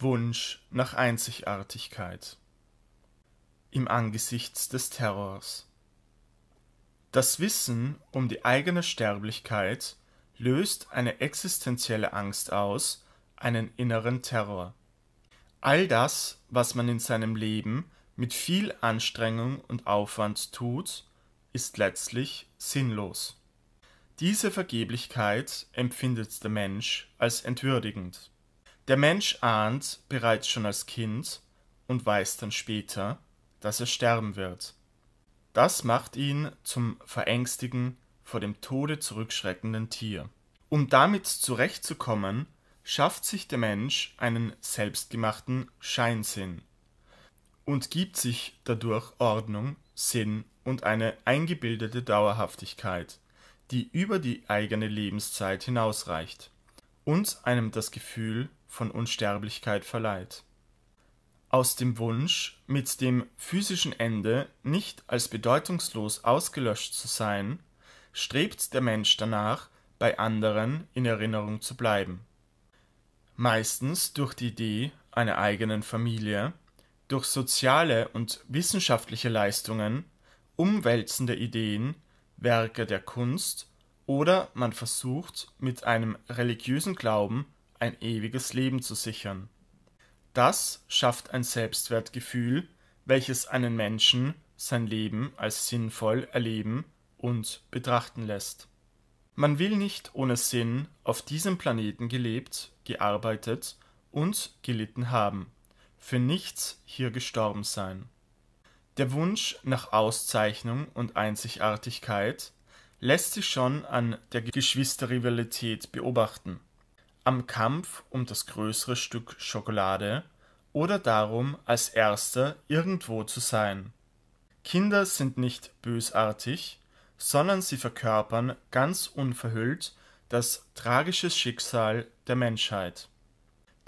Wunsch nach Einzigartigkeit im Angesichts des Terrors. Das Wissen um die eigene Sterblichkeit löst eine existenzielle Angst aus, einen inneren Terror. All das, was man in seinem Leben mit viel Anstrengung und Aufwand tut, ist letztlich sinnlos. Diese Vergeblichkeit empfindet der Mensch als entwürdigend. Der Mensch ahnt bereits schon als Kind und weiß dann später, dass er sterben wird. Das macht ihn zum verängstigen, vor dem Tode zurückschreckenden Tier. Um damit zurechtzukommen, schafft sich der Mensch einen selbstgemachten Scheinsinn und gibt sich dadurch Ordnung, Sinn und eine eingebildete Dauerhaftigkeit, die über die eigene Lebenszeit hinausreicht und einem das Gefühl von Unsterblichkeit verleiht. Aus dem Wunsch, mit dem physischen Ende nicht als bedeutungslos ausgelöscht zu sein, strebt der Mensch danach, bei anderen in Erinnerung zu bleiben. Meistens durch die Idee einer eigenen Familie, durch soziale und wissenschaftliche Leistungen, umwälzende Ideen, Werke der Kunst oder man versucht, mit einem religiösen Glauben ein ewiges Leben zu sichern. Das schafft ein Selbstwertgefühl, welches einen Menschen sein Leben als sinnvoll erleben und betrachten lässt. Man will nicht ohne Sinn auf diesem Planeten gelebt, gearbeitet und gelitten haben, für nichts hier gestorben sein. Der Wunsch nach Auszeichnung und Einzigartigkeit lässt sich schon an der Geschwisterrivalität beobachten am Kampf um das größere Stück Schokolade oder darum, als Erster irgendwo zu sein. Kinder sind nicht bösartig, sondern sie verkörpern ganz unverhüllt das tragische Schicksal der Menschheit.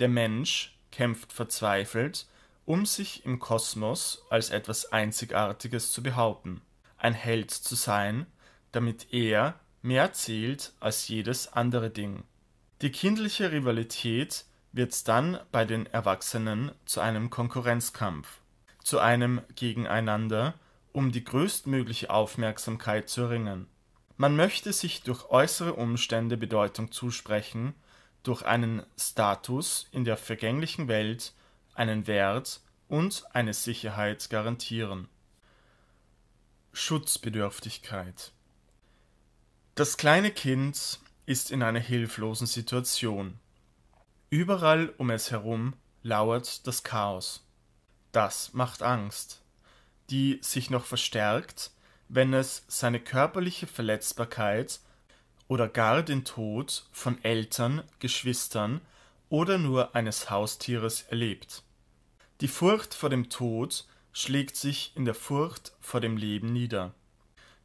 Der Mensch kämpft verzweifelt, um sich im Kosmos als etwas Einzigartiges zu behaupten, ein Held zu sein, damit er mehr zählt als jedes andere Ding. Die kindliche Rivalität wird dann bei den Erwachsenen zu einem Konkurrenzkampf, zu einem Gegeneinander um die größtmögliche Aufmerksamkeit zu erringen. Man möchte sich durch äußere Umstände Bedeutung zusprechen, durch einen Status in der vergänglichen Welt, einen Wert und eine Sicherheit garantieren. Schutzbedürftigkeit Das kleine Kind ist in einer hilflosen Situation. Überall um es herum lauert das Chaos. Das macht Angst, die sich noch verstärkt, wenn es seine körperliche Verletzbarkeit oder gar den Tod von Eltern, Geschwistern oder nur eines Haustieres erlebt. Die Furcht vor dem Tod schlägt sich in der Furcht vor dem Leben nieder.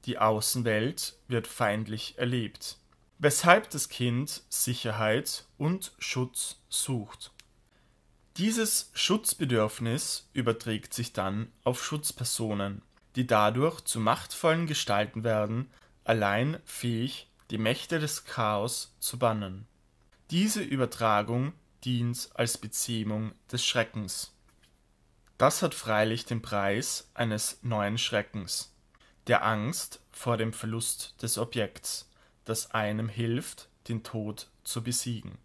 Die Außenwelt wird feindlich erlebt weshalb das Kind Sicherheit und Schutz sucht. Dieses Schutzbedürfnis überträgt sich dann auf Schutzpersonen, die dadurch zu machtvollen Gestalten werden, allein fähig, die Mächte des Chaos zu bannen. Diese Übertragung dient als Bezähmung des Schreckens. Das hat freilich den Preis eines neuen Schreckens, der Angst vor dem Verlust des Objekts, das einem hilft, den Tod zu besiegen.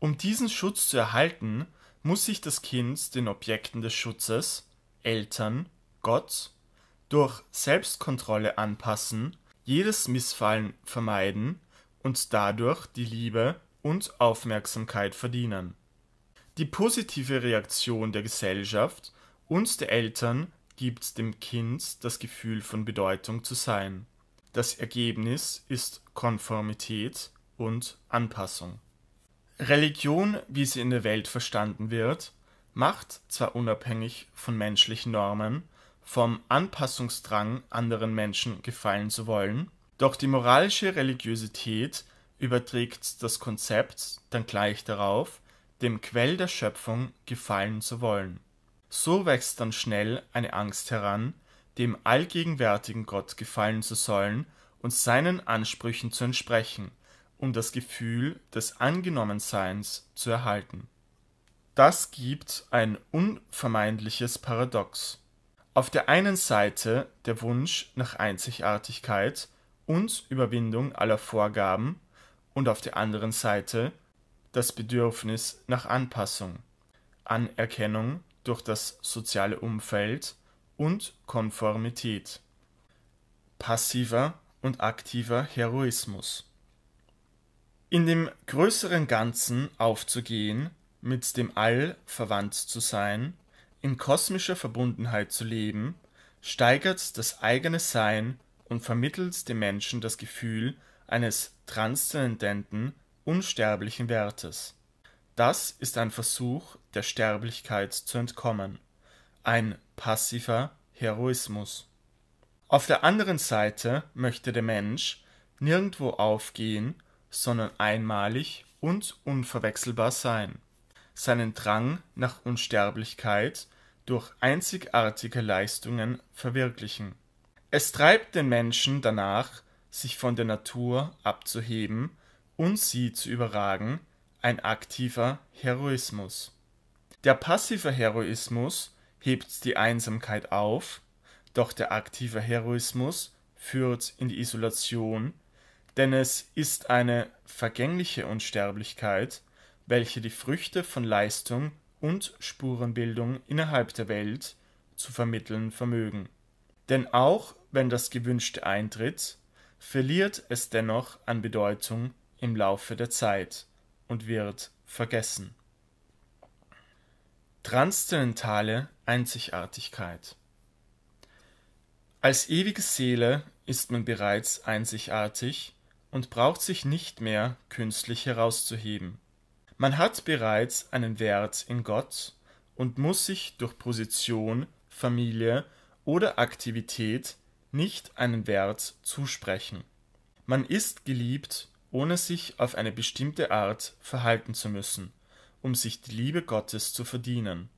Um diesen Schutz zu erhalten, muss sich das Kind den Objekten des Schutzes, Eltern, Gott, durch Selbstkontrolle anpassen, jedes Missfallen vermeiden und dadurch die Liebe und Aufmerksamkeit verdienen. Die positive Reaktion der Gesellschaft und der Eltern gibt dem Kind das Gefühl von Bedeutung zu sein. Das Ergebnis ist Konformität und Anpassung. Religion, wie sie in der Welt verstanden wird, macht zwar unabhängig von menschlichen Normen vom Anpassungsdrang anderen Menschen gefallen zu wollen, doch die moralische Religiosität überträgt das Konzept dann gleich darauf, dem Quell der Schöpfung gefallen zu wollen. So wächst dann schnell eine Angst heran, dem allgegenwärtigen Gott gefallen zu sollen und seinen Ansprüchen zu entsprechen, um das Gefühl des Angenommenseins zu erhalten. Das gibt ein unvermeidliches Paradox. Auf der einen Seite der Wunsch nach Einzigartigkeit und Überwindung aller Vorgaben und auf der anderen Seite das Bedürfnis nach Anpassung, Anerkennung durch das soziale Umfeld und Konformität. Passiver und aktiver Heroismus. In dem größeren Ganzen aufzugehen, mit dem All verwandt zu sein, in kosmischer Verbundenheit zu leben, steigert das eigene Sein und vermittelt dem Menschen das Gefühl eines transzendenten, unsterblichen Wertes. Das ist ein Versuch, der Sterblichkeit zu entkommen ein passiver Heroismus. Auf der anderen Seite möchte der Mensch nirgendwo aufgehen, sondern einmalig und unverwechselbar sein. Seinen Drang nach Unsterblichkeit durch einzigartige Leistungen verwirklichen. Es treibt den Menschen danach, sich von der Natur abzuheben und sie zu überragen, ein aktiver Heroismus. Der passive Heroismus hebt die Einsamkeit auf, doch der aktive Heroismus führt in die Isolation, denn es ist eine vergängliche Unsterblichkeit, welche die Früchte von Leistung und Spurenbildung innerhalb der Welt zu vermitteln vermögen. Denn auch wenn das Gewünschte eintritt, verliert es dennoch an Bedeutung im Laufe der Zeit und wird vergessen. Transzendentale Einzigartigkeit. Als ewige Seele ist man bereits einzigartig und braucht sich nicht mehr künstlich herauszuheben. Man hat bereits einen Wert in Gott und muss sich durch Position, Familie oder Aktivität nicht einen Wert zusprechen. Man ist geliebt, ohne sich auf eine bestimmte Art verhalten zu müssen, um sich die Liebe Gottes zu verdienen.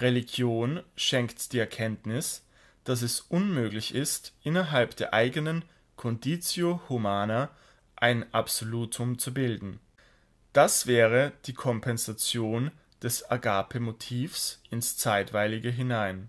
Religion schenkt die Erkenntnis, dass es unmöglich ist, innerhalb der eigenen conditio humana ein Absolutum zu bilden. Das wäre die Kompensation des Agape-Motivs ins Zeitweilige hinein.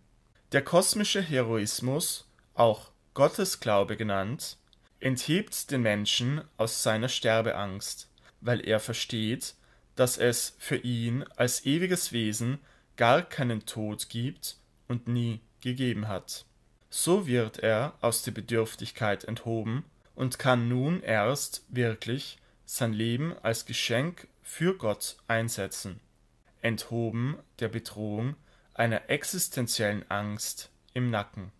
Der kosmische Heroismus, auch Gottesglaube genannt, enthebt den Menschen aus seiner Sterbeangst, weil er versteht, dass es für ihn als ewiges Wesen gar keinen Tod gibt und nie gegeben hat. So wird er aus der Bedürftigkeit enthoben und kann nun erst wirklich sein Leben als Geschenk für Gott einsetzen, enthoben der Bedrohung einer existenziellen Angst im Nacken.